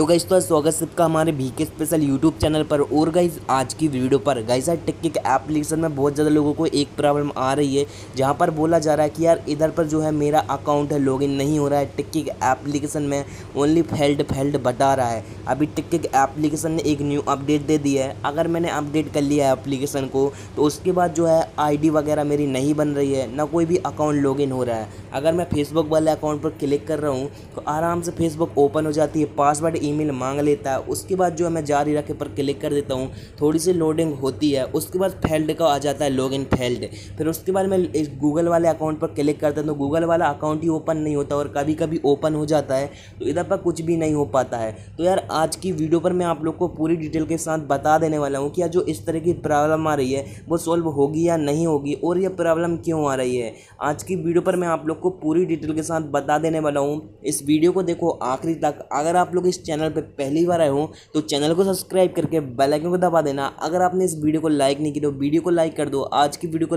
तो गाइज तो स्वागत सबका हमारे भी के स्पेशल यूट्यूब चैनल पर और गाइज आज की वीडियो पर गाइज यार टिकटिक एप्लीकेशन में बहुत ज़्यादा लोगों को एक प्रॉब्लम आ रही है जहां पर बोला जा रहा है कि यार इधर पर जो है मेरा अकाउंट है लॉगिन नहीं हो रहा है टिकटिक एप्लीकेशन में ओनली फेल्ड फेल्ड बता रहा है अभी टिकटिक एप्लीकेशन ने एक न्यू अपडेट दे दिया है अगर मैंने अपडेट कर लिया है एप्लीकेशन को तो उसके बाद जो है आई वगैरह मेरी नहीं बन रही है ना कोई भी अकाउंट लॉग हो रहा है अगर मैं फेसबुक वाले अकाउंट पर क्लिक कर रहा हूँ तो आराम से फेसबुक ओपन हो जाती है पासवर्ड ईमेल मांग लेता है उसके बाद जो है मैं जारी रखे पर क्लिक कर देता हूँ थोड़ी सी लोडिंग होती है उसके बाद फेल्ड का आ जाता है लॉग इन फेल्ड फिर उसके बाद मैं इस गूगल वाले अकाउंट पर क्लिक करता हूँ तो गूगल वाला अकाउंट ही ओपन नहीं होता और कभी कभी ओपन हो जाता है तो इधर पर कुछ भी नहीं हो पाता है तो यार आज की वीडियो पर मैं आप लोग को पूरी डिटेल के साथ बता देने वाला हूँ कि यार जो इस तरह की प्रॉब्लम आ रही है वो सॉल्व होगी या नहीं होगी और यह प्रॉब्लम क्यों आ रही है आज की वीडियो पर मैं आप लोग को पूरी डिटेल के साथ बता देने वाला हूँ इस वीडियो को देखो आखिरी तक अगर आप लोग इस चैनल चैनल पर पहली बार आए हो तो चैनल को सब्सक्राइब करके बेल आइकन को दबा देना अगर आपने इस वीडियो को लाइक नहीं किया तो वीडियो को लाइक कर दो आज की वीडियो को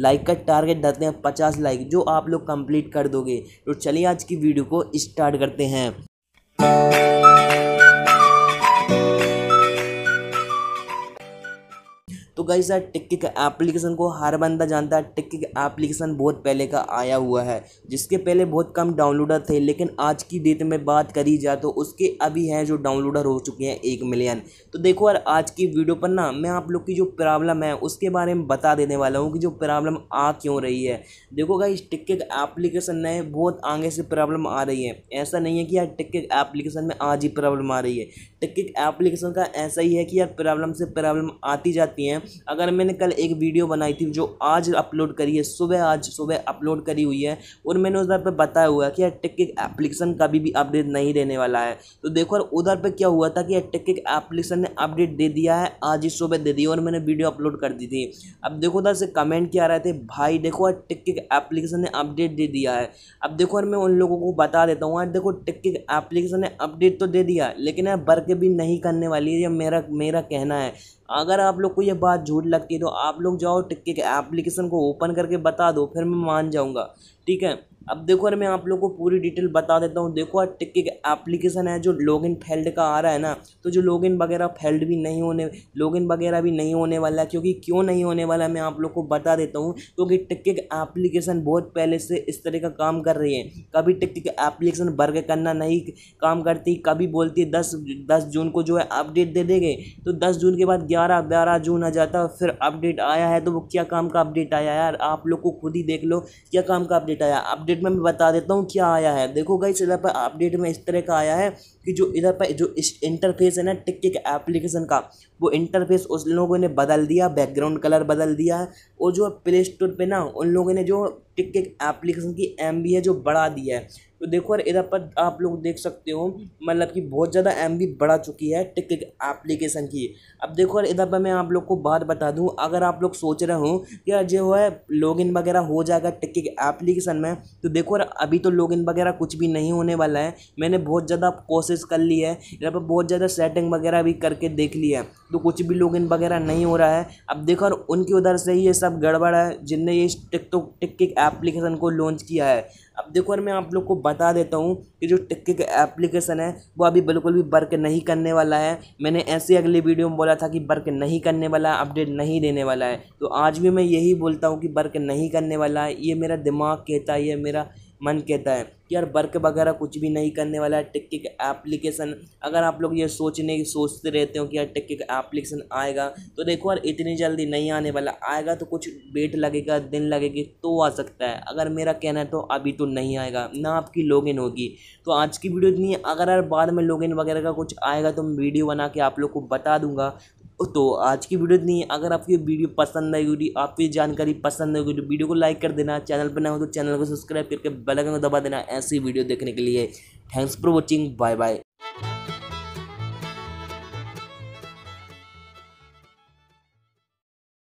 लाइक का टारगेट डालते हैं पचास लाइक जो आप लोग कंप्लीट कर दोगे तो चलिए आज की वीडियो को स्टार्ट करते हैं गई सर टिक्की के एप्लीकेशन को हर बंदा जानता है टिक्की एप्लीकेशन बहुत पहले का आया हुआ है जिसके पहले बहुत कम डाउनलोडर थे लेकिन आज की डेट में बात करी जाए तो उसके अभी हैं जो डाउनलोडर हो चुके हैं एक मिलियन तो देखो यार आज की वीडियो पर ना मैं आप लोग की जो प्रॉब्लम है उसके बारे में बता देने वाला हूँ कि जो प्रॉब्लम आ क्यों रही है देखो गाइस टिक्की का एप्लीकेशन नए बहुत आगे से प्रॉब्लम आ रही है ऐसा नहीं है कि यार टिक्की एप्लीकेशन में आज ही प्रॉब्लम आ रही है टिक्की एप्लीकेशन का ऐसा ही है कि यार प्रॉब्लम से प्रॉब्लम आती जाती हैं अगर मैंने कल एक वीडियो बनाई थी जो आज अपलोड करी है सुबह आज सुबह अपलोड करी हुई है और मैंने उधर पर बताया हुआ है कि टेक के एप्लीकेशन कभी भी अपडेट नहीं देने वाला है तो देखो और उधर पर क्या हुआ था कि टेक के एप्लीकेशन ने अपडेट दे दिया है आज ही सुबह दे दी और मैंने वीडियो अपलोड कर दी थी अब देखो उधर से कमेंट क्या रहे थे भाई देखो टेक के एप्लीकेशन ने अपडेट दे दिया है अब देखो और मैं उन लोगों को बता देता हूँ देखो टिक के एप्लीकेशन ने अपडेट तो दे दिया लेकिन यार वर्क भी नहीं करने वाली है ये मेरा मेरा कहना है अगर आप लोग को ये बात झूठ लगती है तो आप लोग जाओ टिक्के के एप्लीकेशन को ओपन करके बता दो फिर मैं मान जाऊँगा ठीक है अब देखो अरे मैं आप लोग को पूरी डिटेल बता देता हूँ देखो टिक एक एप्लीकेशन है जो लॉगिन फेल्ड का आ रहा है ना तो जो लॉगिन वगैरह फेल्ड भी नहीं होने लॉगिन वगैरह भी नहीं होने वाला क्योंकि क्यों नहीं होने वाला मैं आप लोग को बता देता हूँ क्योंकि टिक एप्लीकेशन बहुत पहले से इस तरह का काम कर रही है कभी टिक एप्लीकेशन वर्ग करना नहीं काम करती कभी बोलती है दस दस जून को जो है अपडेट दे देंगे तो दस जून के बाद ग्यारह बारह जून आ जाता फिर अपडेट आया है तो वो क्या काम का अपडेट आया यार आप लोग को खुद ही देख लो क्या काम का अपडेट अपडेट आया अपडेट में मैं बता देता हूँ क्या आया है देखो गाइस इधर पर अपडेट में इस तरह का आया है कि जो इधर पर जो इस इंटरफेस है ना टिक्के के एप्लीकेशन का वो इंटरफेस उस लोगों ने बदल दिया बैकग्राउंड कलर बदल दिया है और जो प्ले स्टोर पर ना उन लोगों ने जो टिक्के एप्लीकेशन की एम है जो बढ़ा दिया है तो देखो यार इधर पर आप लोग देख सकते हो मतलब कि बहुत ज़्यादा एम बढ़ा चुकी है टिक एप्लीकेशन की अब देखो यार इधर पर मैं आप लोग को बात बता दूँ अगर आप लोग सोच रहे हो कि जो है लॉगिन वगैरह हो जाएगा टिक एप्लीकेशन में तो देखो यार अभी तो लॉगिन वगैरह कुछ भी नहीं होने वाला है मैंने बहुत ज़्यादा कोशिश प्रोसेस कर ली है यहाँ पर बहुत ज़्यादा सेटिंग वगैरह भी करके देख ली है तो कुछ भी इन वगैरह नहीं हो रहा है अब देखो और उनकी उधर से ही ये सब गड़बड़ है जिनने ये टिकटॉक टिकटिक एप्लीकेशन को लॉन्च किया है अब देखो और मैं आप लोग को बता देता हूँ कि जो टिक एप्लीकेशन है वो अभी बिल्कुल भी वर्क नहीं करने वाला है मैंने ऐसे अगली वीडियो में बोला था कि वर्क नहीं करने वाला अपडेट नहीं देने वाला है तो आज भी मैं यही बोलता हूँ कि वर्क नहीं करने वाला है ये मेरा दिमाग कहता है ये मेरा मन कहता है कि यार वर्क वगैरह कुछ भी नहीं करने वाला है टिक एप्लीकेशन अगर आप लोग ये सोचने सोचते रहते हो कि यार टिक एप्लीकेशन आएगा तो देखो यार इतनी जल्दी नहीं आने वाला आएगा तो कुछ वेट लगेगा दिन लगेगी तो आ सकता है अगर मेरा कहना है तो अभी तो नहीं आएगा ना आपकी लॉगिन होगी तो आज की वीडियो इतनी अगर यार बाद में लॉगिन वगैरह का कुछ आएगा तो मैं वीडियो बना के आप लोग को बता दूंगा तो आज की वीडियो इतनी है अगर आपकी वीडियो पसंद आई होगी आपकी जानकारी पसंद आई होगी तो वीडियो को लाइक कर देना चैनल पर ना हो तो चैनल को सब्सक्राइब करके बेल आइकन को दबा देना ऐसी वीडियो देखने के लिए thanks for watching bye bye